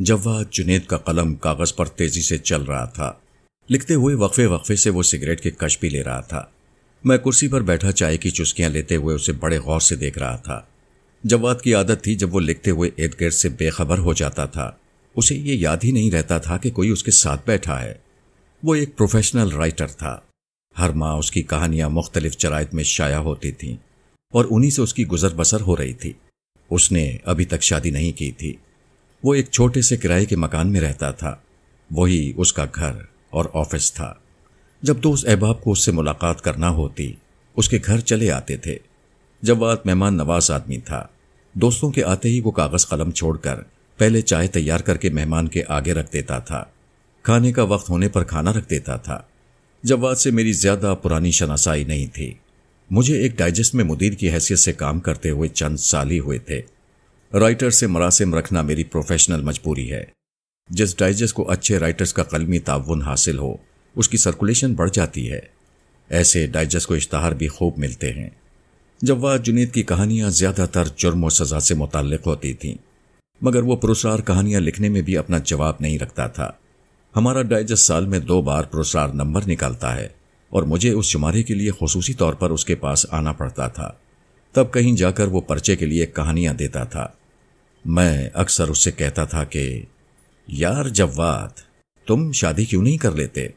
जब वह जुनेद का कलम कागज पर तेजी से चल रहा था लिखते हुए वक्फे वक्फे से वो सिगरेट के कश भी ले रहा था मैं कुर्सी पर बैठा चाय की चुस्कियां लेते हुए उसे बड़े गौर से देख रहा था जवाद की आदत थी जब वो लिखते हुए इर्द गिर्द से बेखबर हो जाता था उसे ये याद ही नहीं रहता था कि कोई उसके साथ बैठा है वो एक प्रोफेशनल राइटर था हर माह उसकी कहानियां मुख्तलिफ चरायत में शाया होती थीं और उन्हीं से उसकी गुजर बसर हो रही थी उसने अभी तक शादी नहीं की थी वो एक छोटे से किराए के मकान में रहता था वही उसका घर और ऑफिस था जब दोस्त तो अहबाब को उससे मुलाकात करना होती उसके घर चले आते थे जवाद मेहमान नवाज आदमी था दोस्तों के आते ही वो कागज़ कलम छोड़कर पहले चाय तैयार करके मेहमान के आगे रख देता था खाने का वक्त होने पर खाना रख देता था जवाद से मेरी ज़्यादा पुरानी शनासाई नहीं थी मुझे एक डाइजेस्ट में मुदीर की हैसियत से काम करते हुए चंद साल ही हुए थे राइटर से मरासिम रखना मेरी प्रोफेशनल मजबूरी है जिस डाइजेस्ट को अच्छे राइटर्स का कलमी ताउन हासिल हो उसकी सर्कुलेशन बढ़ जाती है ऐसे डाइजेस्ट को इश्तहार भी खूब मिलते हैं जब वह जुनीद की कहानियां ज़्यादातर जुर्म और सज़ा से मुतल होती थीं मगर वह पुरुषार कहानियां लिखने में भी अपना जवाब नहीं रखता था हमारा डाइजेस्ट साल में दो बार पुरुषार नंबर निकालता है और मुझे उस शुमारे के लिए खसूसी तौर पर उसके पास आना पड़ता था तब कहीं जाकर वो पर्चे के लिए कहानियां देता था मैं अक्सर उससे कहता था कि यार जव्वात तुम शादी क्यों नहीं कर लेते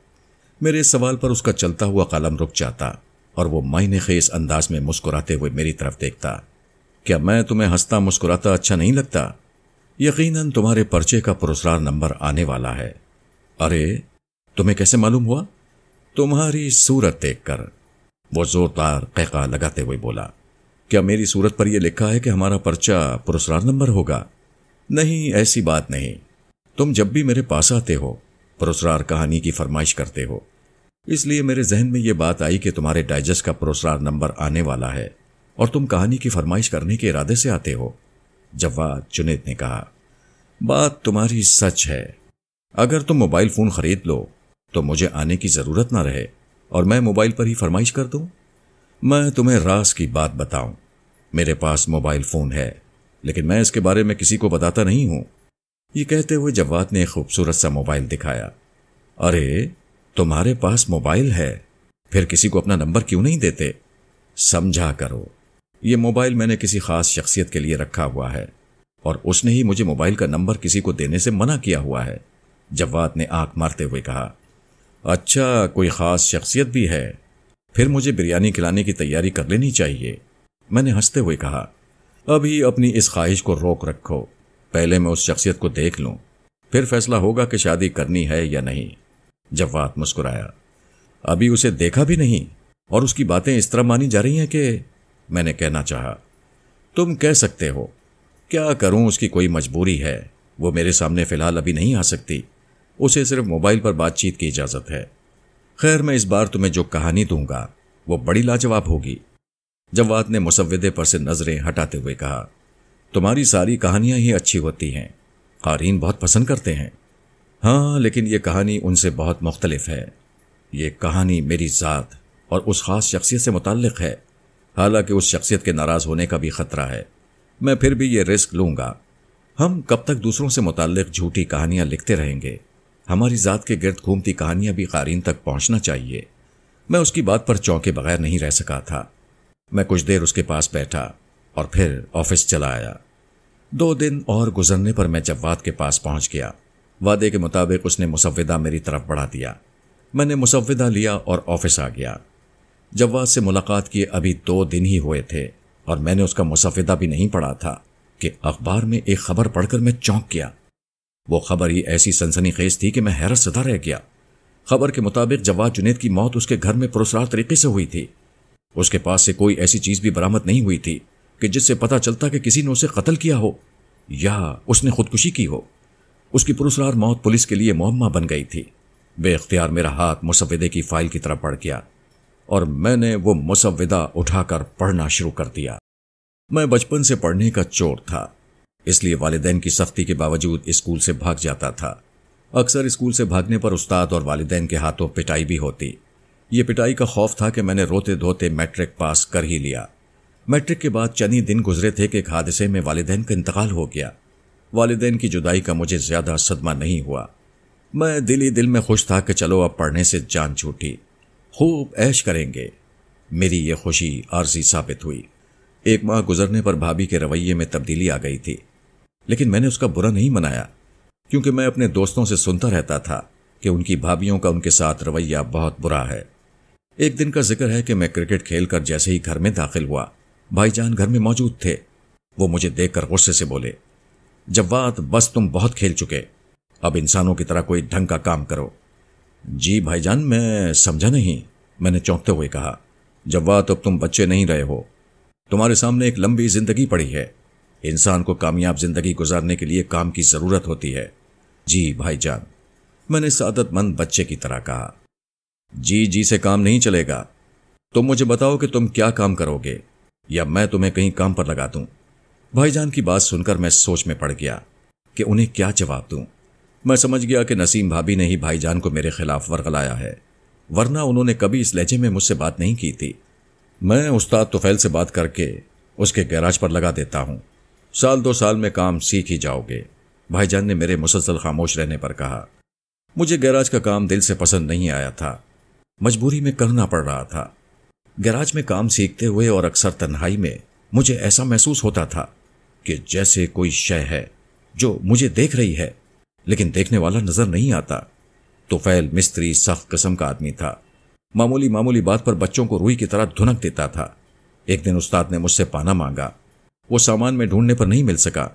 मेरे सवाल पर उसका चलता हुआ कलम रुक जाता और वो मायने खेस अंदाज में मुस्कुराते हुए मेरी तरफ देखता क्या मैं तुम्हें हंसता मुस्कुराता अच्छा नहीं लगता यकीनन तुम्हारे पर्चे का पुरस्कार नंबर आने वाला है अरे तुम्हें कैसे मालूम हुआ तुम्हारी सूरत देखकर वो जोरदार कहका लगाते हुए बोला क्या मेरी सूरत पर यह लिखा है कि हमारा पर्चा पुरस्कार नंबर होगा नहीं ऐसी बात नहीं तुम जब भी मेरे पास आते हो पुरस्कार कहानी की फरमाइश करते हो इसलिए मेरे जहन में यह बात आई कि तुम्हारे डाइजेस्ट का पुरस्कार नंबर आने वाला है और तुम कहानी की फरमाइश करने के इरादे से आते हो जवाब जुनेद ने कहा बात तुम्हारी सच है अगर तुम मोबाइल फोन खरीद लो तो मुझे आने की जरूरत ना रहे और मैं मोबाइल पर ही फरमाइश कर दूं मैं तुम्हें रास की बात बताऊं मेरे पास मोबाइल फोन है लेकिन मैं इसके बारे में किसी को बताता नहीं हूं ये कहते हुए जवाद ने एक खूबसूरत सा मोबाइल दिखाया अरे तुम्हारे पास मोबाइल है फिर किसी को अपना नंबर क्यों नहीं देते समझा करो ये मोबाइल मैंने किसी खास शख्सियत के लिए रखा हुआ है और उसने ही मुझे मोबाइल का नंबर किसी को देने से मना किया हुआ है जवाद ने आंख मारते हुए कहा अच्छा कोई खास शख्सियत भी है फिर मुझे बिरयानी खिलाने की तैयारी कर लेनी चाहिए मैंने हंसते हुए कहा अभी अपनी इस ख्वाहिश को रोक रखो पहले मैं उस शख्सियत को देख लूं फिर फैसला होगा कि शादी करनी है या नहीं जवात मुस्कुराया अभी उसे देखा भी नहीं और उसकी बातें इस तरह मानी जा रही हैं कि मैंने कहना चाहा तुम कह सकते हो क्या करूं उसकी कोई मजबूरी है वो मेरे सामने फिलहाल अभी नहीं आ सकती उसे सिर्फ मोबाइल पर बातचीत की इजाज़त है खैर मैं इस बार तुम्हें जो कहानी दूंगा वो बड़ी लाजवाब होगी जवाद ने मुसवदे पर से नज़रें हटाते हुए कहा तुम्हारी सारी कहानियां ही अच्छी होती हैं कारीन बहुत पसंद करते हैं हाँ लेकिन ये कहानी उनसे बहुत मुख्तलिफ है ये कहानी मेरी ज़ात और उस ख़ास शख्सियत से मुतक़ है हालांकि उस शख्सियत के नाराज़ होने का भी ख़तरा है मैं फिर भी ये रिस्क लूंगा हम कब तक दूसरों से मुतक़ झूठी कहानियां लिखते रहेंगे हमारी ज़ात के गिरद घूमती कहानियां भी कारीन तक पहुंचना चाहिए मैं उसकी बात पर चौंके बगैर नहीं रह सका था मैं कुछ देर उसके पास बैठा और फिर ऑफिस चला आया दो दिन और गुजरने पर मैं जवाद के पास पहुंच गया वादे के मुताबिक उसने मुसविदा मेरी तरफ बढ़ा दिया मैंने मुसविदा लिया और ऑफिस आ गया जवाद से मुलाकात किए अभी दो दिन ही हुए थे और मैंने उसका मुसविदा भी नहीं पढ़ा था कि अखबार में एक खबर पढ़कर मैं चौंक गया वो खबर ही ऐसी सनसनी खेज थी कि मैं हैरत सदा रह गया खबर के मुताबिक जवाद जुनेद की मौत उसके घर में पुरस्कार तरीके से हुई थी उसके पास से कोई ऐसी चीज भी बरामद नहीं हुई थी कि जिससे पता चलता कि किसी ने उसे कत्ल किया हो या उसने खुदकुशी की हो उसकी पुरस्कार मौत पुलिस के लिए मुहम्मा बन गई थी बेख्तियार मेरा हाथ मुसविदे की फाइल की तरफ पड़ गया और मैंने वो मुसविदा उठाकर पढ़ना शुरू कर दिया मैं बचपन से पढ़ने का चोर था इसलिए वालदेन की सख्ती के बावजूद स्कूल से भाग जाता था अक्सर स्कूल से भागने पर उस्ताद और वालदेन के हाथों पिटाई भी होती ये पिटाई का खौफ था कि मैंने रोते धोते मैट्रिक पास कर ही लिया मैट्रिक के बाद चंद ही दिन गुजरे थे कि एक हादसे में वालदेन का इंतकाल हो गया वालदेन की जुदाई का मुझे ज़्यादा सदमा नहीं हुआ मैं दिल ही दिल में खुश था कि चलो अब पढ़ने से जान छूटी खूब ऐश करेंगे मेरी ये खुशी आर्जी साबित हुई एक माह गुजरने पर भाभी के रवैये में तब्दीली आ गई थी लेकिन मैंने उसका बुरा नहीं मनाया क्योंकि मैं अपने दोस्तों से सुनता रहता था कि उनकी भाभीियों का उनके साथ रवैया बहुत बुरा है एक दिन का जिक्र है कि मैं क्रिकेट खेलकर जैसे ही घर में दाखिल हुआ भाईजान घर में मौजूद थे वो मुझे देखकर गुस्से से बोले जवात बस तुम बहुत खेल चुके अब इंसानों की तरह कोई ढंग का काम करो जी भाईजान मैं समझा नहीं मैंने चौंकते हुए कहा जवात अब तुम बच्चे नहीं रहे हो तुम्हारे सामने एक लंबी जिंदगी पड़ी है इंसान को कामयाब जिंदगी गुजारने के लिए काम की जरूरत होती है जी भाईजान मैंने सादतमंद बच्चे की तरह कहा जी जी से काम नहीं चलेगा तुम मुझे बताओ कि तुम क्या काम करोगे या मैं तुम्हें कहीं काम पर लगा दूं भाईजान की बात सुनकर मैं सोच में पड़ गया कि उन्हें क्या जवाब दूं मैं समझ गया कि नसीम भाभी ने ही भाईजान को मेरे खिलाफ वर्गलाया है वरना उन्होंने कभी इस लहजे में मुझसे बात नहीं की थी मैं उस्ताद तुफैल से बात करके उसके गैराज पर लगा देता हूं साल दो साल में काम सीख ही जाओगे भाईजान ने मेरे मुसलसल खामोश रहने पर कहा मुझे गैराज का काम दिल से पसंद नहीं आया था मजबूरी में करना पड़ रहा था गैराज में काम सीखते हुए और अक्सर तन्हाई में मुझे ऐसा महसूस होता था कि जैसे कोई शय है जो मुझे देख रही है लेकिन देखने वाला नजर नहीं आता तो फैल मिस्त्री सख्त कसम का आदमी था मामूली मामूली बात पर बच्चों को रुई की तरह धुनक देता था एक दिन उस्ताद ने मुझसे पाना मांगा वो सामान में ढूंढने पर नहीं मिल सका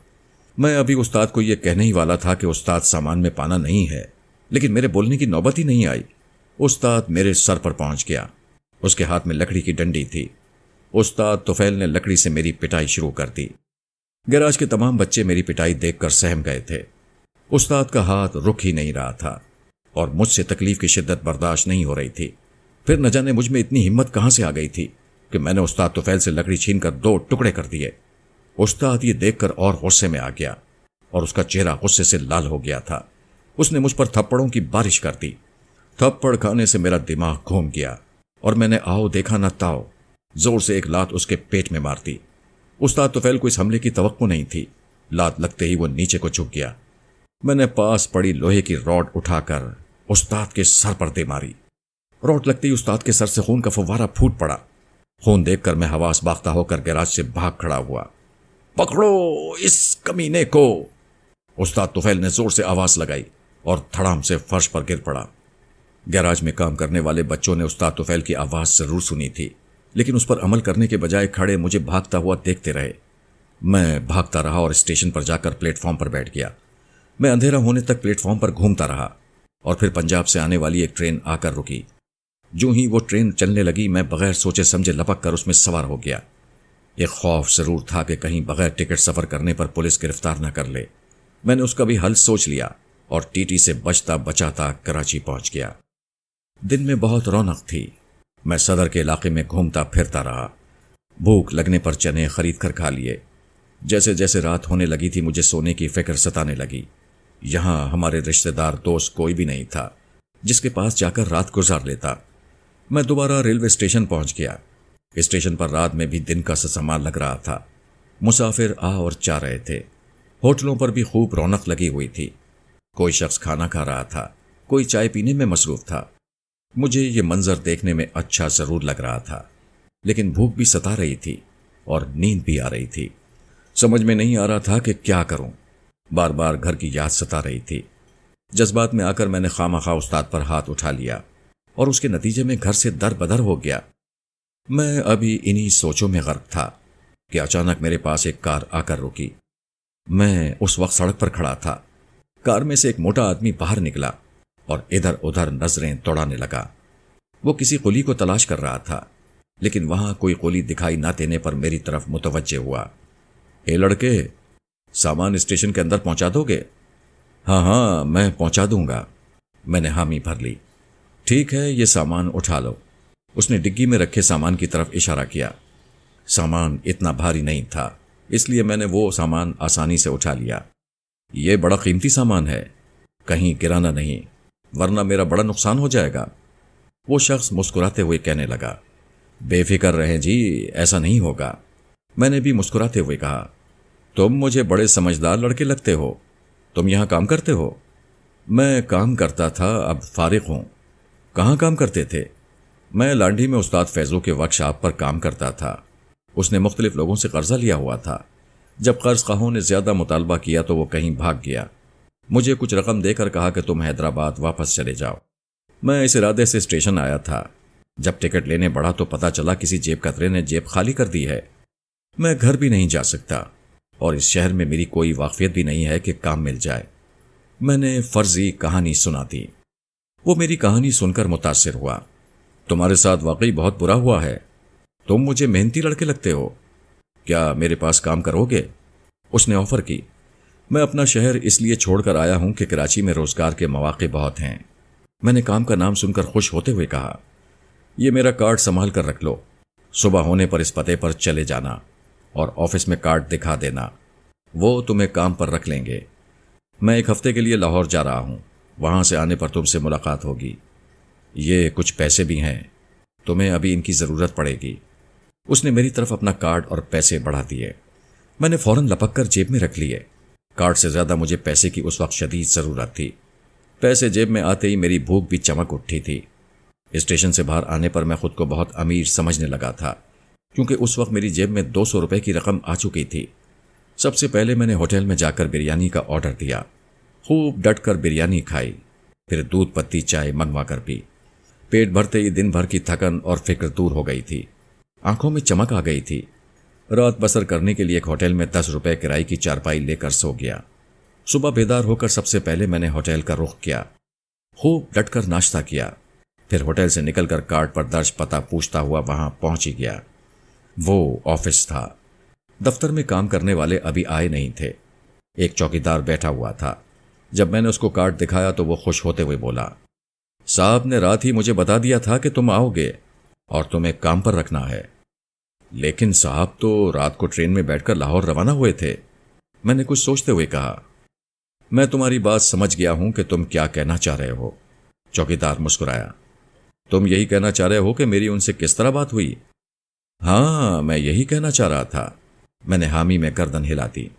मैं अभी उस्ताद को यह कहने ही वाला था कि उस्ताद सामान में पाना नहीं है लेकिन मेरे बोलने की नौबत ही नहीं आई उस्ताद मेरे सर पर पहुंच गया उसके हाथ में लकड़ी की डंडी थी उस्ताद तुफैल ने लकड़ी से मेरी पिटाई शुरू कर दी गैराज के तमाम बच्चे मेरी पिटाई देखकर सहम गए थे उस्ताद का हाथ रुक ही नहीं रहा था और मुझसे तकलीफ की शिद्दत बर्दाश्त नहीं हो रही थी फिर न जाने मुझ में इतनी हिम्मत कहां से आ गई थी कि मैंने उस्ताद तुफैल से लकड़ी छीन कर दो टुकड़े कर दिए उस्ताद ये देखकर और गुस्से में आ गया और उसका चेहरा गुस्से से लाल हो गया था उसने मुझ पर थप्पड़ों की बारिश कर दी थप्पड़ खाने से मेरा दिमाग घूम गया और मैंने आओ देखा ना ताओ जोर से एक लात उसके पेट में मार दी उस्ताद तुफैल को इस हमले की तवक्को नहीं थी लात लगते ही वो नीचे को झुक गया मैंने पास पड़ी लोहे की रॉड उठाकर उस्ताद के सर पर दे मारी रॉड लगते ही उस्ताद के सर से खून का फुवारा फूट पड़ा खून देखकर मैं हवास बाख्ता होकर गैराज से भाग खड़ा हुआ पकड़ो इस कमीने को उस्ताद तुफैल ने जोर से आवाज लगाई और थड़ाम से फर्श पर गिर पड़ा गैराज में काम करने वाले बच्चों ने उस्ताद तुफैल की आवाज जरूर सुनी थी लेकिन उस पर अमल करने के बजाय खड़े मुझे भागता हुआ देखते रहे मैं भागता रहा और स्टेशन पर जाकर प्लेटफॉर्म पर बैठ गया मैं अंधेरा होने तक प्लेटफॉर्म पर घूमता रहा और फिर पंजाब से आने वाली एक ट्रेन आकर रुकी जो ही वो ट्रेन चलने लगी मैं बगैर सोचे समझे लपक कर उसमें सवार हो गया एक खौफ ज़रूर था कि कहीं बगैर टिकट सफ़र करने पर पुलिस गिरफ्तार न कर ले मैंने उसका भी हल सोच लिया और टीटी से बचता बचाता कराची पहुंच गया दिन में बहुत रौनक थी मैं सदर के इलाके में घूमता फिरता रहा भूख लगने पर चने खरीद कर खा लिए जैसे जैसे रात होने लगी थी मुझे सोने की फिक्र सताने लगी यहां हमारे रिश्तेदार दोस्त कोई भी नहीं था जिसके पास जाकर रात गुजार लेता मैं दोबारा रेलवे स्टेशन पहुंच गया स्टेशन पर रात में भी दिन का ससमान लग रहा था मुसाफिर आ और चाह रहे थे होटलों पर भी खूब रौनक लगी हुई थी कोई शख्स खाना खा रहा था कोई चाय पीने में मसरूफ था मुझे ये मंजर देखने में अच्छा ज़रूर लग रहा था लेकिन भूख भी सता रही थी और नींद भी आ रही थी समझ में नहीं आ रहा था कि क्या करूं। बार बार घर की याद सता रही थी जज्बात में आकर मैंने खामा खा उस्ताद पर हाथ उठा लिया और उसके नतीजे में घर से दर बदर हो गया मैं अभी इन्हीं सोचों में गर्क था कि अचानक मेरे पास एक कार आकर रुकी मैं उस वक्त सड़क पर खड़ा था कार में से एक मोटा आदमी बाहर निकला और इधर उधर नजरें दौड़ाने लगा वो किसी कुली को तलाश कर रहा था लेकिन वहां कोई कुली दिखाई ना देने पर मेरी तरफ मुतवजह हुआ ए लड़के सामान स्टेशन के अंदर पहुंचा दोगे हाँ हाँ मैं पहुंचा दूंगा मैंने हामी भर ली ठीक है ये सामान उठा लो उसने डिग्गी में रखे सामान की तरफ इशारा किया सामान इतना भारी नहीं था इसलिए मैंने वो सामान आसानी से उठा लिया ये बड़ा कीमती सामान है कहीं गिराना नहीं वरना मेरा बड़ा नुकसान हो जाएगा वो शख्स मुस्कुराते हुए कहने लगा बेफिक्र रहे जी ऐसा नहीं होगा मैंने भी मुस्कुराते हुए कहा तुम मुझे बड़े समझदार लड़के लगते हो तुम यहां काम करते हो मैं काम करता था अब फारिग हूं कहां काम करते थे मैं लांडी में उस्ताद फैज़ो के वर्कशॉप पर काम करता था उसने मुख्तलिफ लोगों से कर्जा लिया हुआ था जब कर्ज खाहों ने ज़्यादा मुतालबा किया तो वह कहीं भाग गया मुझे कुछ रकम देकर कहा कि तुम हैदराबाद वापस चले जाओ मैं इस इरादे से स्टेशन आया था जब टिकट लेने बढ़ा तो पता चला किसी जेब कतरे ने जेब खाली कर दी है मैं घर भी नहीं जा सकता और इस शहर में मेरी कोई वाकफियत भी नहीं है कि काम मिल जाए मैंने फर्जी कहानी सुना दी वो मेरी कहानी सुनकर मुतासर हुआ तुम्हारे साथ वाकई बहुत बुरा हुआ है तुम मुझे मेहनती लड़के लगते हो क्या मेरे पास काम करोगे उसने ऑफर की मैं अपना शहर इसलिए छोड़कर आया हूं कि कराची में रोजगार के मौाक़े बहुत हैं मैंने काम का नाम सुनकर खुश होते हुए कहा यह मेरा कार्ड संभाल कर रख लो सुबह होने पर इस पते पर चले जाना और ऑफिस में कार्ड दिखा देना वो तुम्हें काम पर रख लेंगे मैं एक हफ्ते के लिए लाहौर जा रहा हूं वहां से आने पर तुमसे मुलाकात होगी ये कुछ पैसे भी हैं तुम्हें अभी इनकी ज़रूरत पड़ेगी उसने मेरी तरफ अपना कार्ड और पैसे बढ़ा दिए मैंने फ़ौरन लपक कर जेब में रख लिए कार्ड से ज़्यादा मुझे पैसे की उस वक्त शदीद ज़रूरत थी पैसे जेब में आते ही मेरी भूख भी चमक उठी थी स्टेशन से बाहर आने पर मैं खुद को बहुत अमीर समझने लगा था क्योंकि उस वक्त मेरी जेब में दो सौ रुपये की रकम आ चुकी थी सबसे पहले मैंने होटल में जाकर बिरयानी का ऑर्डर दिया खूब डट कर बिरयानी खाई फिर दूध पत्ती चाय मंगवा कर पी पेट भरते ही दिन भर की थकन और फिक्र दूर हो गई थी आंखों में चमक आ गई थी रात बसर करने के लिए एक होटल में दस रुपए किराए की चारपाई लेकर सो गया सुबह बेदार होकर सबसे पहले मैंने होटल का रुख किया खूब डटकर नाश्ता किया फिर होटल से निकलकर कार्ड पर दर्ज पता पूछता हुआ वहां पहुंच ही गया वो ऑफिस था दफ्तर में काम करने वाले अभी आए नहीं थे एक चौकीदार बैठा हुआ था जब मैंने उसको कार्ड दिखाया तो वो खुश होते हुए बोला साहब ने रात ही मुझे बता दिया था कि तुम आओगे और तुम्हें काम पर रखना है लेकिन साहब तो रात को ट्रेन में बैठकर लाहौर रवाना हुए थे मैंने कुछ सोचते हुए कहा मैं तुम्हारी बात समझ गया हूं कि तुम क्या कहना चाह रहे हो चौकीदार मुस्कुराया तुम यही कहना चाह रहे हो कि मेरी उनसे किस तरह बात हुई हाँ मैं यही कहना चाह रहा था मैंने हामी में गर्दन हिला दी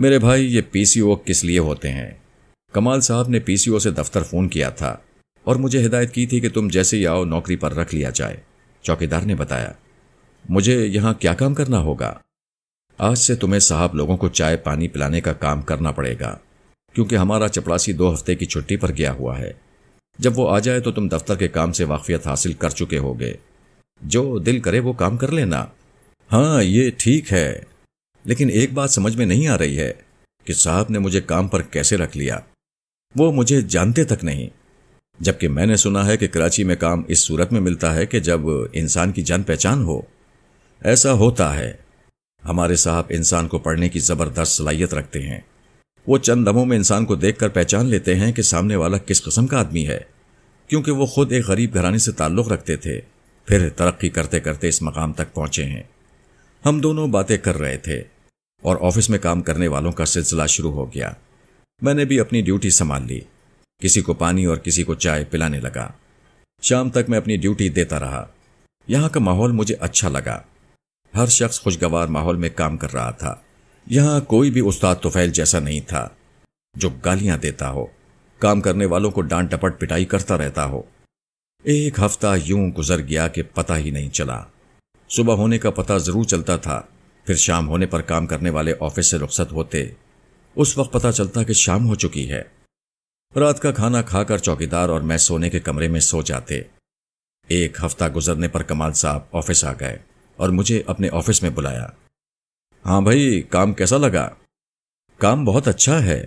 मेरे भाई ये पीसीओ किस लिए होते हैं कमाल साहब ने पीसीओ से दफ्तर फोन किया था और मुझे हिदायत की थी कि तुम जैसे ही आओ नौकरी पर रख लिया जाए चौकीदार ने बताया मुझे यहां क्या काम करना होगा आज से तुम्हें साहब लोगों को चाय पानी पिलाने का काम करना पड़ेगा क्योंकि हमारा चपरासी दो हफ्ते की छुट्टी पर गया हुआ है जब वो आ जाए तो तुम दफ्तर के काम से वाकफियत हासिल कर चुके होगे जो दिल करे वो काम कर लेना हाँ ये ठीक है लेकिन एक बात समझ में नहीं आ रही है कि साहब ने मुझे काम पर कैसे रख लिया वो मुझे जानते तक नहीं जबकि मैंने सुना है कि कराची में काम इस सूरत में मिलता है कि जब इंसान की जान पहचान हो ऐसा होता है हमारे साहब इंसान को पढ़ने की ज़बरदस्त सलाहियत रखते हैं वो चंद दमों में इंसान को देखकर पहचान लेते हैं कि सामने वाला किस कस्म का आदमी है क्योंकि वो खुद एक गरीब घराने से ताल्लुक़ रखते थे फिर तरक्की करते करते इस मकाम तक पहुंचे हैं हम दोनों बातें कर रहे थे और ऑफिस में काम करने वालों का सिलसिला शुरू हो गया मैंने भी अपनी ड्यूटी संभाल ली किसी को पानी और किसी को चाय पिलाने लगा शाम तक मैं अपनी ड्यूटी देता रहा यहां का माहौल मुझे अच्छा लगा हर शख्स खुशगवार माहौल में काम कर रहा था यहां कोई भी उस्ताद तुफैल जैसा नहीं था जो गालियां देता हो काम करने वालों को डांट डपट पिटाई करता रहता हो एक हफ्ता यूं गुजर गया कि पता ही नहीं चला सुबह होने का पता जरूर चलता था फिर शाम होने पर काम करने वाले ऑफिस से रुख्सत होते उस वक्त पता चलता कि शाम हो चुकी है रात का खाना खाकर चौकीदार और मैं सोने के कमरे में सो जाते एक हफ्ता गुजरने पर कमाल साहब ऑफिस आ गए और मुझे अपने ऑफिस में बुलाया हाँ भाई काम कैसा लगा काम बहुत अच्छा है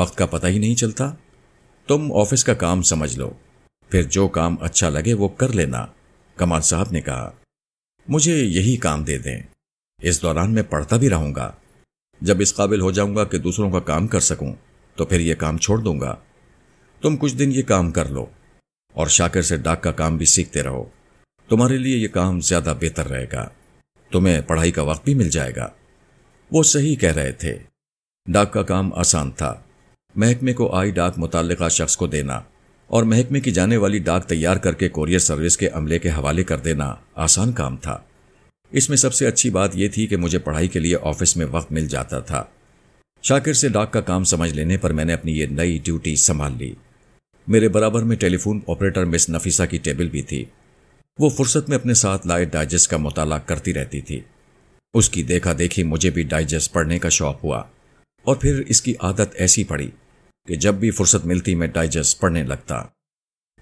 वक्त का पता ही नहीं चलता तुम ऑफिस का काम समझ लो फिर जो काम अच्छा लगे वो कर लेना कमाल साहब ने कहा मुझे यही काम दे दें इस दौरान मैं पढ़ता भी रहूंगा जब इस काबिल हो जाऊंगा कि दूसरों का काम कर सकूं तो फिर यह काम छोड़ दूंगा तुम कुछ दिन यह काम कर लो और शाकिर से डाक का काम भी सीखते रहो तुम्हारे लिए यह काम ज्यादा बेहतर रहेगा तुम्हें पढ़ाई का वक्त भी मिल जाएगा वो सही कह रहे थे डाक का काम आसान था महकमे को आई डाक मुतल शख्स को देना और महकमे की जाने वाली डाक तैयार करके कोरियर सर्विस के अमले के हवाले कर देना आसान काम था इसमें सबसे अच्छी बात यह थी कि मुझे पढ़ाई के लिए ऑफिस में वक्त मिल जाता था शाकिर से डाक का काम समझ लेने पर मैंने अपनी ये नई ड्यूटी संभाल ली मेरे बराबर में टेलीफोन ऑपरेटर मिस नफीसा की टेबल भी थी वो फुर्सत में अपने साथ लाए डाइजेस्ट का मुताला करती रहती थी उसकी देखा देखी मुझे भी डाइजेस्ट पढ़ने का शौक हुआ और फिर इसकी आदत ऐसी पड़ी कि जब भी फुर्सत मिलती मैं डाइजेस्ट पढ़ने लगता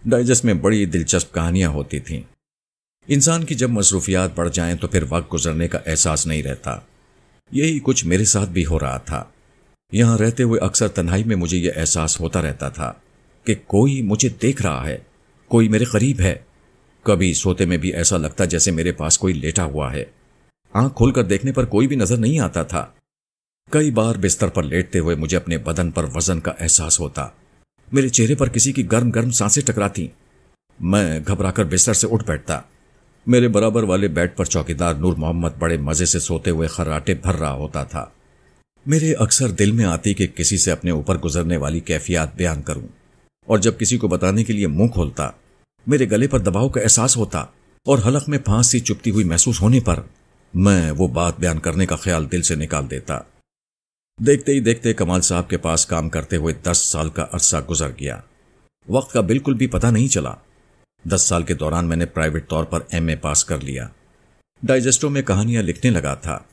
डाइजेस्ट में बड़ी दिलचस्प कहानियां होती थीं इंसान की जब मसरूफियात बढ़ जाएं तो फिर वक्त गुजरने का एहसास नहीं रहता यही कुछ मेरे साथ भी हो रहा था यहां रहते हुए अक्सर तन्हाई में मुझे यह एहसास होता रहता था कि कोई मुझे देख रहा है कोई मेरे करीब है कभी सोते में भी ऐसा लगता जैसे मेरे पास कोई लेटा हुआ है आंख खोलकर देखने पर कोई भी नजर नहीं आता था कई बार बिस्तर पर लेटते हुए मुझे अपने बदन पर वजन का एहसास होता मेरे चेहरे पर किसी की गर्म गर्म सांसें टकराती मैं घबराकर बिस्तर से उठ बैठता मेरे बराबर वाले बेड पर चौकीदार नूर मोहम्मद बड़े मजे से सोते हुए खर्राटे भर रहा होता था मेरे अक्सर दिल में आती कि किसी से अपने ऊपर गुजरने वाली कैफियत बयान करूं और जब किसी को बताने के लिए मुंह खोलता मेरे गले पर दबाव का एहसास होता और हलक में फांस सी चुपती हुई महसूस होने पर मैं वो बात बयान करने का ख्याल दिल से निकाल देता देखते ही देखते कमाल साहब के पास काम करते हुए दस साल का अरसा गुजर गया वक्त का बिल्कुल भी पता नहीं चला दस साल के दौरान मैंने प्राइवेट तौर पर एमए पास कर लिया डाइजेस्टो में कहानियां लिखने लगा था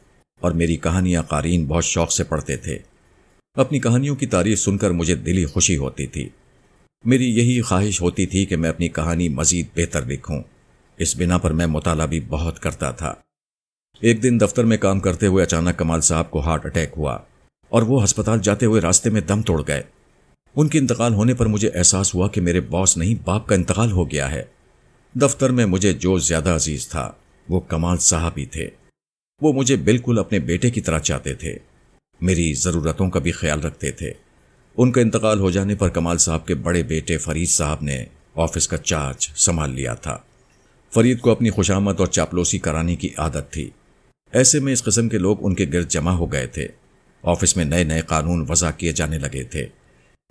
और मेरी कहानियां कारीन बहुत शौक से पढ़ते थे अपनी कहानियों की तारीफ सुनकर मुझे दिली खुशी होती थी मेरी यही ख्वाहिश होती थी कि मैं अपनी कहानी मजीद बेहतर लिखूं इस बिना पर मैं मुताला भी बहुत करता था एक दिन दफ्तर में काम करते हुए अचानक कमाल साहब को हार्ट अटैक हुआ और वो अस्पताल जाते हुए रास्ते में दम तोड़ गए उनके इंतकाल होने पर मुझे एहसास हुआ कि मेरे बॉस नहीं बाप का इंतकाल हो गया है दफ्तर में मुझे जो ज्यादा अजीज था वो कमाल साहब ही थे वो मुझे बिल्कुल अपने बेटे की तरह चाहते थे मेरी ज़रूरतों का भी ख्याल रखते थे उनका इंतकाल हो जाने पर कमाल साहब के बड़े बेटे फरीद साहब ने ऑफिस का चार्ज संभाल लिया था फरीद को अपनी खुशामद और चापलोसी कराने की आदत थी ऐसे में इस किस्म के लोग उनके गिरद जमा हो गए थे ऑफिस में नए नए कानून वज़ा किए जाने लगे थे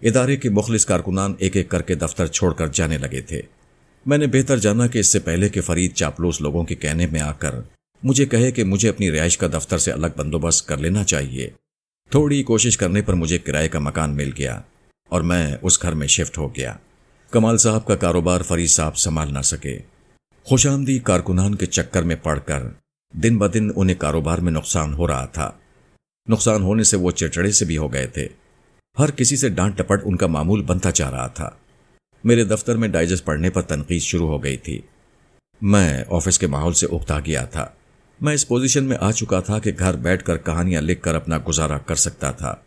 इदारे के मुखलिस कारकुनान एक एक करके दफ्तर छोड़कर जाने लगे थे मैंने बेहतर जाना कि इससे पहले कि फरीद चापलूस लोगों के कहने में आकर मुझे कहे कि मुझे अपनी रिहाइश का दफ्तर से अलग बंदोबस्त कर लेना चाहिए थोड़ी कोशिश करने पर मुझे किराए का मकान मिल गया और मैं उस घर में शिफ्ट हो गया कमाल साहब का कारोबार फरीद साहब संभाल ना सके खुशामदी कारकुनान के चक्कर में पड़कर दिन ब दिन उन्हें कारोबार में नुकसान हो रहा था नुकसान होने से वो चिड़चड़े से भी हो गए थे हर किसी से डांट टपट उनका मामूल बनता जा रहा था मेरे दफ्तर में डाइजेस्ट पढ़ने पर तनकीद शुरू हो गई थी मैं ऑफिस के माहौल से उगता गया था मैं इस पोजीशन में आ चुका था कि घर बैठकर कहानियां लिखकर अपना गुजारा कर सकता था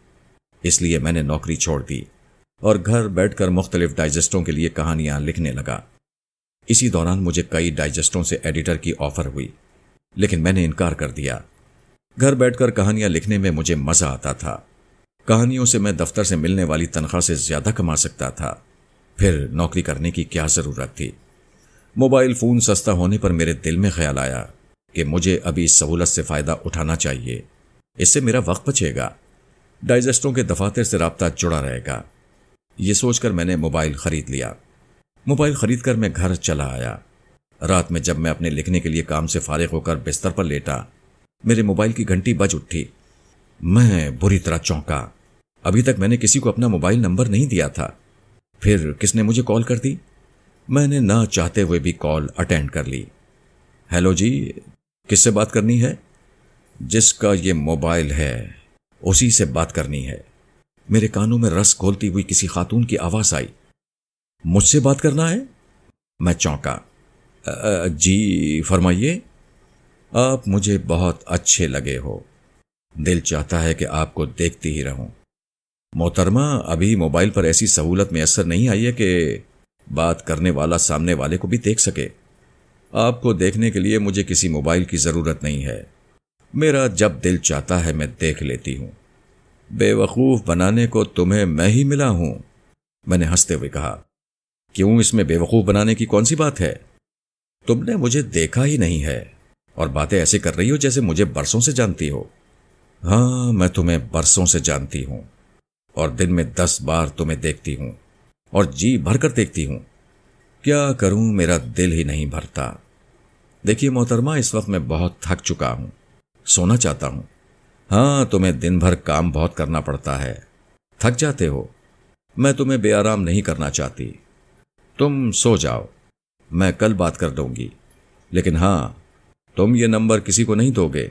इसलिए मैंने नौकरी छोड़ दी और घर बैठकर मुख्तलिफ डाइजेस्टों के लिए कहानियां लिखने लगा इसी दौरान मुझे कई डाइजेस्टों से एडिटर की ऑफर हुई लेकिन मैंने इनकार कर दिया घर बैठकर कहानियां लिखने में मुझे मजा आता था कहानियों से मैं दफ्तर से मिलने वाली तनख्वाह से ज्यादा कमा सकता था फिर नौकरी करने की क्या जरूरत थी मोबाइल फोन सस्ता होने पर मेरे दिल में ख्याल आया कि मुझे अभी इस सहूलत से फ़ायदा उठाना चाहिए इससे मेरा वक्त बचेगा डाइजेस्टों के दफातर से रबता जुड़ा रहेगा ये सोचकर मैंने मोबाइल ख़रीद लिया मोबाइल ख़रीद कर मैं घर चला आया रात में जब मैं अपने लिखने के लिए काम से फारिग होकर बिस्तर पर लेटा मेरे मोबाइल की घंटी बज उठी मैं बुरी तरह चौंका अभी तक मैंने किसी को अपना मोबाइल नंबर नहीं दिया था फिर किसने मुझे कॉल कर दी मैंने ना चाहते हुए भी कॉल अटेंड कर ली हेलो जी किससे बात करनी है जिसका ये मोबाइल है उसी से बात करनी है मेरे कानों में रस खोलती हुई किसी खातून की आवाज आई मुझसे बात करना है मैं चौंका जी फरमाइए आप मुझे बहुत अच्छे लगे हो दिल चाहता है कि आपको देखती ही रहूं मोहतरमा अभी मोबाइल पर ऐसी सहूलत में असर नहीं आई है कि बात करने वाला सामने वाले को भी देख सके आपको देखने के लिए मुझे किसी मोबाइल की ज़रूरत नहीं है मेरा जब दिल चाहता है मैं देख लेती हूं बेवकूफ़ बनाने को तुम्हें मैं ही मिला हूं मैंने हंसते हुए कहा क्यों इसमें बेवकूफ़ बनाने की कौन सी बात है तुमने मुझे देखा ही नहीं है और बातें ऐसे कर रही हो जैसे मुझे बरसों से जानती हो हाँ मैं तुम्हें बरसों से जानती हूं और दिन में दस बार तुम्हें देखती हूं और जी भरकर देखती हूं क्या करूं मेरा दिल ही नहीं भरता देखिए मोहतरमा इस वक्त मैं बहुत थक चुका हूं सोना चाहता हूं हां तुम्हें दिन भर काम बहुत करना पड़ता है थक जाते हो मैं तुम्हें बेआराम नहीं करना चाहती तुम सो जाओ मैं कल बात कर दूंगी लेकिन हां तुम ये नंबर किसी को नहीं दोगे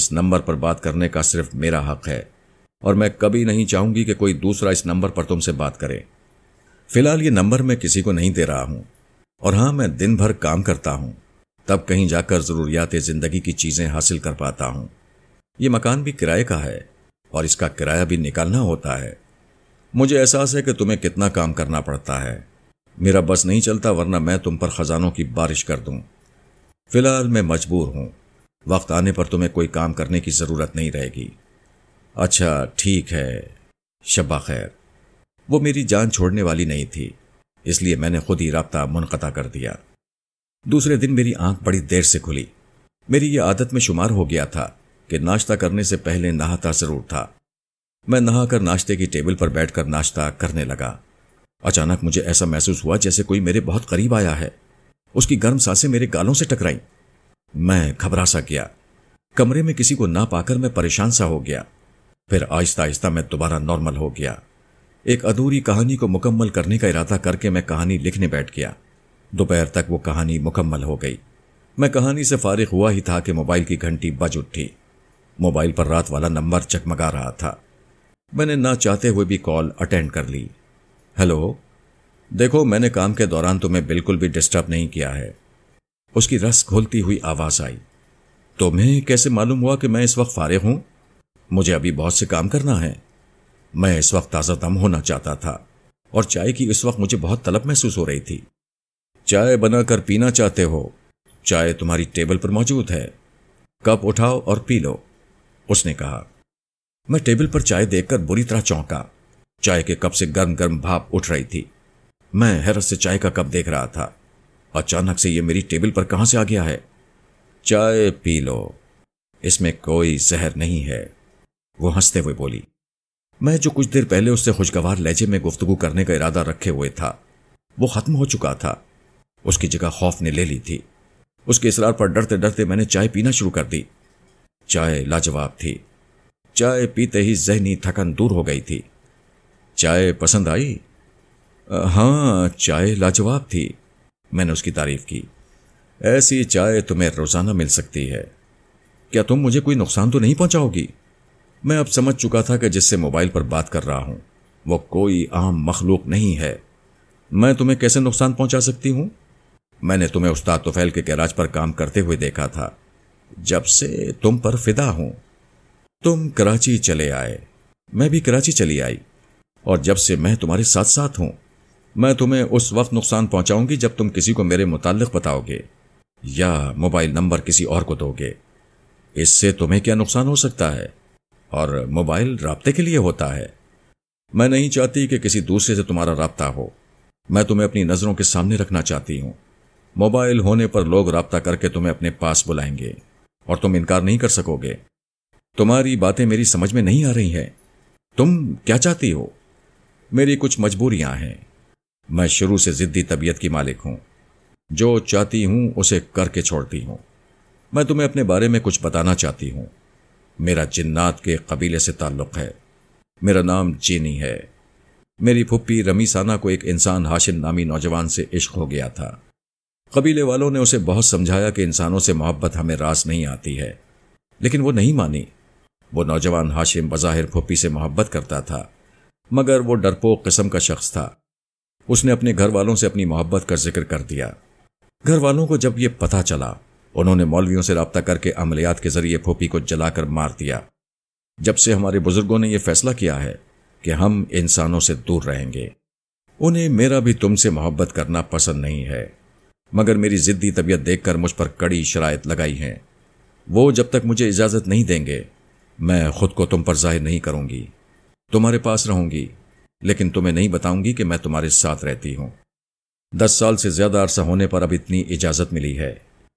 इस नंबर पर बात करने का सिर्फ मेरा हक है और मैं कभी नहीं चाहूंगी कि कोई दूसरा इस नंबर पर तुमसे बात करे फिलहाल ये नंबर मैं किसी को नहीं दे रहा हूं और हां मैं दिन भर काम करता हूं तब कहीं जाकर ज़रूरियात ज़िंदगी की चीज़ें हासिल कर पाता हूं यह मकान भी किराए का है और इसका किराया भी निकालना होता है मुझे एहसास है कि तुम्हें कितना काम करना पड़ता है मेरा बस नहीं चलता वरना मैं तुम पर ख़जानों की बारिश कर दूं फिलहाल मैं मजबूर हूं वक्त आने पर तुम्हें कोई काम करने की ज़रूरत नहीं रहेगी अच्छा ठीक है शब्बा खैर वो मेरी जान छोड़ने वाली नहीं थी इसलिए मैंने खुद ही रबता मुनता कर दिया दूसरे दिन मेरी आंख बड़ी देर से खुली मेरी यह आदत में शुमार हो गया था कि नाश्ता करने से पहले नहाता जरूर था मैं नहाकर नाश्ते की टेबल पर बैठकर नाश्ता करने लगा अचानक मुझे ऐसा महसूस हुआ जैसे कोई मेरे बहुत करीब आया है उसकी गर्म सांसें मेरे गालों से टकराई मैं घबरा सा गया कमरे में किसी को ना पाकर मैं परेशान सा हो गया फिर आहिस्ता आहिस्ता मैं दोबारा नॉर्मल हो गया एक अधूरी कहानी को मुकम्मल करने का इरादा करके मैं कहानी लिखने बैठ गया दोपहर तक वो कहानी मुकम्मल हो गई मैं कहानी से फारिग हुआ ही था कि मोबाइल की घंटी बज उठी मोबाइल पर रात वाला नंबर चकमगा रहा था मैंने ना चाहते हुए भी कॉल अटेंड कर ली हेलो देखो मैंने काम के दौरान तुम्हें बिल्कुल भी डिस्टर्ब नहीं किया है उसकी रस घोलती हुई आवाज़ आई तुम्हें कैसे मालूम हुआ कि मैं इस वक्त फारिग हूं मुझे अभी बहुत से काम करना है मैं इस वक्त ताज़ा दम होना चाहता था और चाय की इस वक्त मुझे बहुत तलब महसूस हो रही थी चाय बनाकर पीना चाहते हो चाय तुम्हारी टेबल पर मौजूद है कप उठाओ और पी लो उसने कहा मैं टेबल पर चाय देखकर बुरी तरह चौंका चाय के कप से गर्म गर्म भाप उठ रही थी मैं हैरत से चाय का कप देख रहा था अचानक से यह मेरी टेबल पर कहां से आ गया है चाय पी लो इसमें कोई जहर नहीं है वो हंसते हुए बोली मैं जो कुछ देर पहले उससे खुशगवार लहजे में गुफ्तगु करने का इरादा रखे हुए था वो खत्म हो चुका था उसकी जगह खौफ ने ले ली थी उसके इसरार पर डरते डरते मैंने चाय पीना शुरू कर दी चाय लाजवाब थी चाय पीते ही जहनी थकन दूर हो गई थी चाय पसंद आई हाँ चाय लाजवाब थी मैंने उसकी तारीफ की ऐसी चाय तुम्हें रोज़ाना मिल सकती है क्या तुम मुझे कोई नुकसान तो नहीं पहुंचाओगी मैं अब समझ चुका था कि जिससे मोबाइल पर बात कर रहा हूं वो कोई आम मखलूक नहीं है मैं तुम्हें कैसे नुकसान पहुंचा सकती हूं मैंने तुम्हें उस्ताद तुफैल के गैराज पर काम करते हुए देखा था जब से तुम पर फिदा हूं तुम कराची चले आए मैं भी कराची चली आई और जब से मैं तुम्हारे साथ साथ हूं मैं तुम्हें उस वक्त नुकसान पहुंचाऊंगी जब तुम किसी को मेरे मुतालिक बताओगे या मोबाइल नंबर किसी और को दोगे इससे तुम्हें क्या नुकसान हो सकता है और मोबाइल रबते के लिए होता है मैं नहीं चाहती कि किसी दूसरे से तुम्हारा रबता हो मैं तुम्हें अपनी नज़रों के सामने रखना चाहती हूं मोबाइल होने पर लोग रबता करके तुम्हें अपने पास बुलाएंगे और तुम इनकार नहीं कर सकोगे तुम्हारी बातें मेरी समझ में नहीं आ रही है तुम क्या चाहती हो मेरी कुछ मजबूरियां हैं मैं शुरू से जिद्दी तबीयत की मालिक हूं जो चाहती हूं उसे करके छोड़ती हूं मैं तुम्हें अपने बारे में कुछ बताना चाहती हूं मेरा जिन्नात के कबीले से ताल्लुक है मेरा नाम चीनी है मेरी फुप्पी रमीसाना को एक इंसान हाशिम नामी नौजवान से इश्क हो गया था कबीले वालों ने उसे बहुत समझाया कि इंसानों से मोहब्बत हमें रास नहीं आती है लेकिन वो नहीं मानी वो नौजवान हाशिम बज़ाहिर फोपी से मोहब्बत करता था मगर वो डरपोक किस्म का शख्स था उसने अपने घर वालों से अपनी मोहब्बत का जिक्र कर दिया घर वालों को जब ये पता चला उन्होंने मौलवियों से रबता करके अमलियात के जरिए फोपी को जलाकर मार दिया जब से हमारे बुजुर्गों ने यह फैसला किया है कि हम इंसानों से दूर रहेंगे उन्हें मेरा भी तुमसे मोहब्बत करना पसंद नहीं है मगर मेरी ज़िद्दी तबीयत देखकर मुझ पर कड़ी शराय लगाई है वो जब तक मुझे इजाज़त नहीं देंगे मैं खुद को तुम पर जाहिर नहीं करूंगी तुम्हारे पास रहूंगी लेकिन तुम्हें नहीं बताऊंगी कि मैं तुम्हारे साथ रहती हूं दस साल से ज़्यादा अरसा होने पर अब इतनी इजाज़त मिली है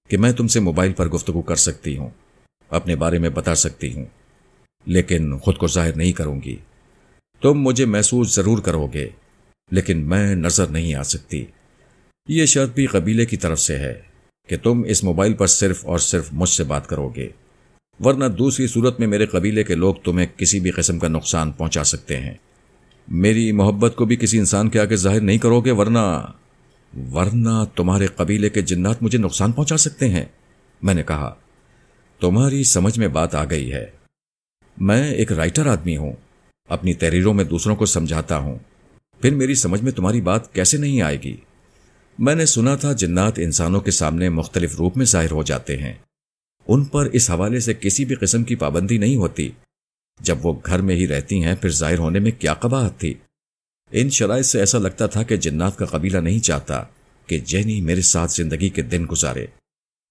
कि मैं तुमसे मोबाइल पर गुफ्तगु कर सकती हूं अपने बारे में बता सकती हूं लेकिन खुद को जाहिर नहीं करूंगी तुम मुझे महसूस ज़रूर करोगे लेकिन मैं नज़र नहीं आ सकती ये शर्त भी कबीले की तरफ से है कि तुम इस मोबाइल पर सिर्फ और सिर्फ मुझसे बात करोगे वरना दूसरी सूरत में मेरे कबीले के लोग तुम्हें किसी भी किस्म का नुकसान पहुंचा सकते हैं मेरी मोहब्बत को भी किसी इंसान के आगे जाहिर नहीं करोगे वरना वरना तुम्हारे कबीले के जिन्नात मुझे नुकसान पहुंचा सकते हैं मैंने कहा तुम्हारी समझ में बात आ गई है मैं एक राइटर आदमी हूं अपनी तहरीरों में दूसरों को समझाता हूं फिर मेरी समझ में तुम्हारी बात कैसे नहीं आएगी मैंने सुना था जिन्नात इंसानों के सामने मुख्तलिफ रूप में जाहिर हो जाते हैं उन पर इस हवाले से किसी भी किस्म की पाबंदी नहीं होती जब वो घर में ही रहती हैं फिर जाहिर होने में क्या कबाहत थी इन शराय से ऐसा लगता था कि जिन्नात का कबीला नहीं चाहता कि जैनी मेरे साथ जिंदगी के दिन गुजारे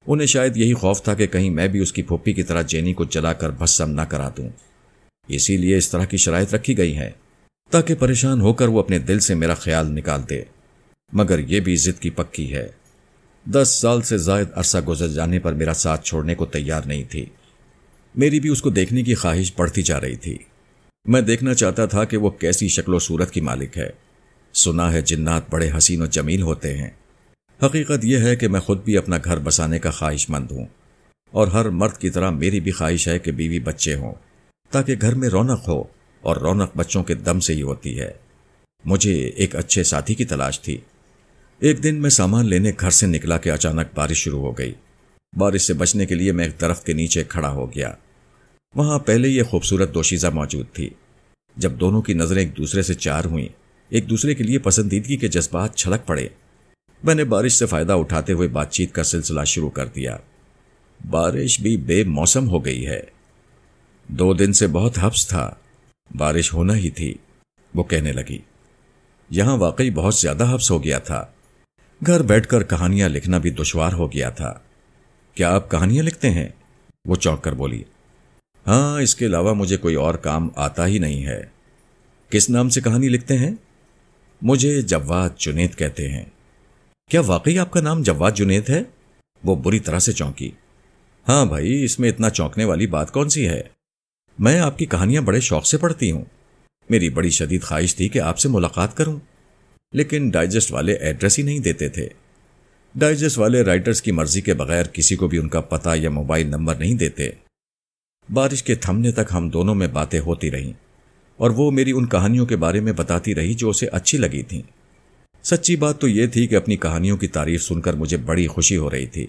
उन्हें शायद यही खौफ था कि कहीं मैं भी उसकी फोपी की तरह जैनी को जलाकर भस्म ना करा दूं इसीलिए इस तरह की शराय रखी गई है ताकि परेशान होकर वो अपने दिल से मेरा ख्याल निकाल दे मगर यह भी जिद की पक्की है दस साल से जायद अरसा गुजर जाने पर मेरा साथ छोड़ने को तैयार नहीं थी मेरी भी उसको देखने की ख्वाहिश बढ़ती जा रही थी मैं देखना चाहता था कि वो कैसी शक्लो सूरत की मालिक है सुना है जिन्नात बड़े हसीन और जमील होते हैं हकीकत यह है कि मैं खुद भी अपना घर बसाने का ख्वाहिशमंद हूं और हर मर्द की तरह मेरी भी ख्वाहिश है कि बीवी बच्चे हों ताकि घर में रौनक हो और रौनक बच्चों के दम से ही होती है मुझे एक अच्छे साथी की तलाश थी एक दिन मैं सामान लेने घर से निकला कि अचानक बारिश शुरू हो गई बारिश से बचने के लिए मैं एक दरख्त के नीचे खड़ा हो गया वहां पहले यह खूबसूरत दोशीजा मौजूद थी जब दोनों की नज़रें एक दूसरे से चार हुई एक दूसरे के लिए पसंदीदगी के जज्बात छलक पड़े मैंने बारिश से फ़ायदा उठाते हुए बातचीत का सिलसिला शुरू कर दिया बारिश भी बेमौसम हो गई है दो दिन से बहुत हफ्स था बारिश होना ही थी वो कहने लगी यहां वाकई बहुत ज़्यादा हफ्स हो गया था घर बैठकर कहानियां लिखना भी दुश्वार हो गया था क्या आप कहानियां लिखते हैं वो चौंक कर बोली हाँ इसके अलावा मुझे कोई और काम आता ही नहीं है किस नाम से कहानी लिखते हैं मुझे जवाद जुनेद कहते हैं क्या वाकई आपका नाम जवाद जुनेद है वो बुरी तरह से चौंकी हाँ भाई इसमें इतना चौंकने वाली बात कौन सी है मैं आपकी कहानियां बड़े शौक से पढ़ती हूं मेरी बड़ी शदीद ख्वाहिश थी कि आपसे मुलाकात करूं लेकिन डाइजेस्ट वाले एड्रेस ही नहीं देते थे डाइजेस्ट वाले राइटर्स की मर्जी के बगैर किसी को भी उनका पता या मोबाइल नंबर नहीं देते बारिश के थमने तक हम दोनों में बातें होती रहीं और वो मेरी उन कहानियों के बारे में बताती रही जो उसे अच्छी लगी थी सच्ची बात तो यह थी कि अपनी कहानियों की तारीफ सुनकर मुझे बड़ी खुशी हो रही थी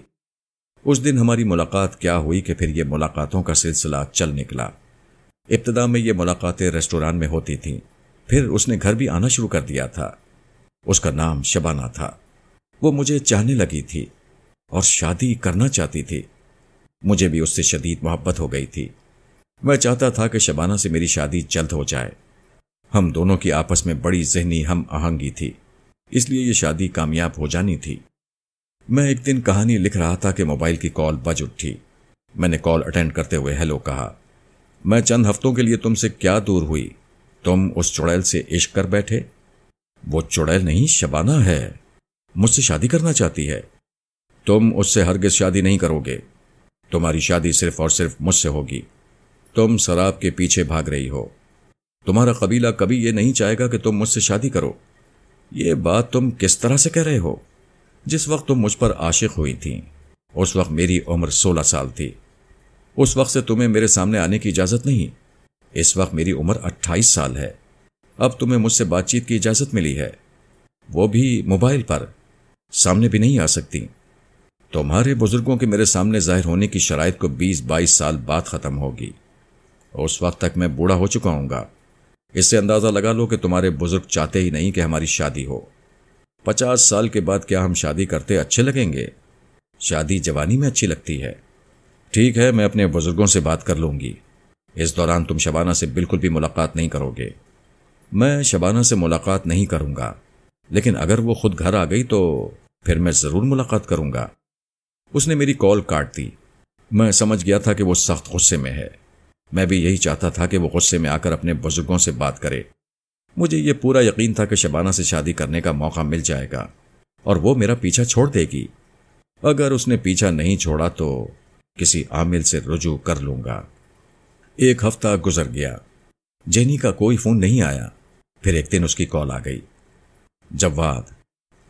उस दिन हमारी मुलाकात क्या हुई कि फिर ये मुलाकातों का सिलसिला चल निकला इब्तदा में ये मुलाकातें रेस्टोरेंट में होती थीं फिर उसने घर भी आना शुरू कर दिया था उसका नाम शबाना था वो मुझे चाहने लगी थी और शादी करना चाहती थी मुझे भी उससे शदीद मोहब्बत हो गई थी मैं चाहता था कि शबाना से मेरी शादी जल्द हो जाए हम दोनों की आपस में बड़ी जहनी हम आहंगी थी इसलिए यह शादी कामयाब हो जानी थी मैं एक दिन कहानी लिख रहा था कि मोबाइल की कॉल बज उठी मैंने कॉल अटेंड करते हुए हेलो कहा मैं चंद हफ्तों के लिए तुमसे क्या दूर हुई तुम उस चुड़ैल से इश्क कर बैठे वो चुड़ैल नहीं शबाना है मुझसे शादी करना चाहती है तुम उससे हरगिज शादी नहीं करोगे तुम्हारी शादी सिर्फ और सिर्फ मुझसे होगी तुम शराब के पीछे भाग रही हो तुम्हारा कबीला कभी यह नहीं चाहेगा कि तुम मुझसे शादी करो ये बात तुम किस तरह से कह रहे हो जिस वक्त तुम मुझ पर आशिक हुई थी उस वक्त मेरी उम्र सोलह साल थी उस वक्त से तुम्हें मेरे सामने आने की इजाज़त नहीं इस वक्त मेरी उम्र अट्ठाईस साल है अब तुम्हें मुझसे बातचीत की इजाज़त मिली है वो भी मोबाइल पर सामने भी नहीं आ सकती तुम्हारे बुजुर्गों के मेरे सामने जाहिर होने की शराइ को बीस बाईस साल बाद ख़त्म होगी उस वक्त तक मैं बूढ़ा हो चुका हूँ इससे अंदाज़ा लगा लो कि तुम्हारे बुजुर्ग चाहते ही नहीं कि हमारी शादी हो पचास साल के बाद क्या हम शादी करते अच्छे लगेंगे शादी जवानी में अच्छी लगती है ठीक है मैं अपने बुजुर्गों से बात कर लूंगी इस दौरान तुम शबाना से बिल्कुल भी मुलाकात नहीं करोगे मैं शबाना से मुलाकात नहीं करूंगा लेकिन अगर वो खुद घर आ गई तो फिर मैं ज़रूर मुलाकात करूंगा उसने मेरी कॉल काट दी मैं समझ गया था कि वो सख्त गुस्से में है मैं भी यही चाहता था कि वो गुस्से में आकर अपने बुजुर्गों से बात करे मुझे ये पूरा यकीन था कि शबाना से शादी करने का मौका मिल जाएगा और वो मेरा पीछा छोड़ देगी अगर उसने पीछा नहीं छोड़ा तो किसी आमिल से रुजू कर लूंगा एक हफ्ता गुजर गया जेनी का कोई फोन नहीं आया फिर एक दिन उसकी कॉल आ गई जवाद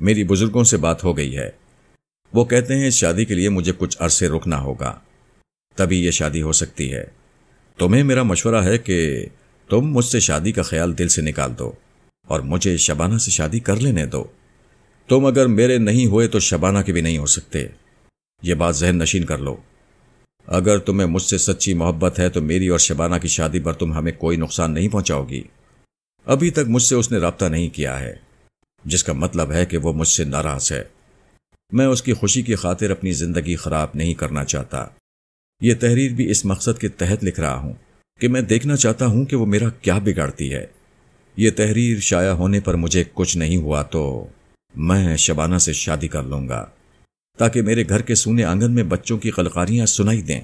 मेरी बुजुर्गों से बात हो गई है वो कहते हैं शादी के लिए मुझे कुछ अरसे रुकना होगा तभी ये शादी हो सकती है तुम्हें मेरा मशवरा है कि तुम मुझसे शादी का ख्याल दिल से निकाल दो और मुझे शबाना से शादी कर लेने दो तुम अगर मेरे नहीं हुए तो शबाना के भी नहीं हो सकते ये बात जहन नशीन कर लो अगर तुम्हें मुझसे सच्ची मोहब्बत है तो मेरी और शबाना की शादी पर तुम हमें कोई नुकसान नहीं पहुंचाओगी अभी तक मुझसे उसने रबता नहीं किया है जिसका मतलब है कि वह मुझसे नाराज है मैं उसकी खुशी की खातिर अपनी ज़िंदगी ख़राब नहीं करना चाहता यह तहरीर भी इस मकसद के तहत लिख रहा हूं कि मैं देखना चाहता हूं कि वो मेरा क्या बिगाड़ती है ये तहरीर शाया होने पर मुझे कुछ नहीं हुआ तो मैं शबाना से शादी कर लूंगा ताकि मेरे घर के सूने आंगन में बच्चों की कलकारियां सुनाई दें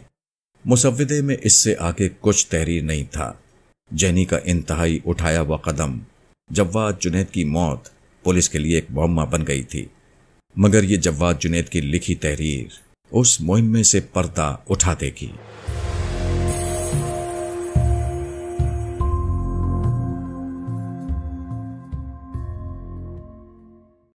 मुसविदे में इससे आगे कुछ तहरीर नहीं था जैनी का इंतहाई उठाया हुआ कदम जव्वाद जुनेद की मौत पुलिस के लिए एक मुहम्मा बन गई थी मगर ये जव्वाद जुनेद की लिखी तहरीर उस मुहिम में से पर्दा उठा देगी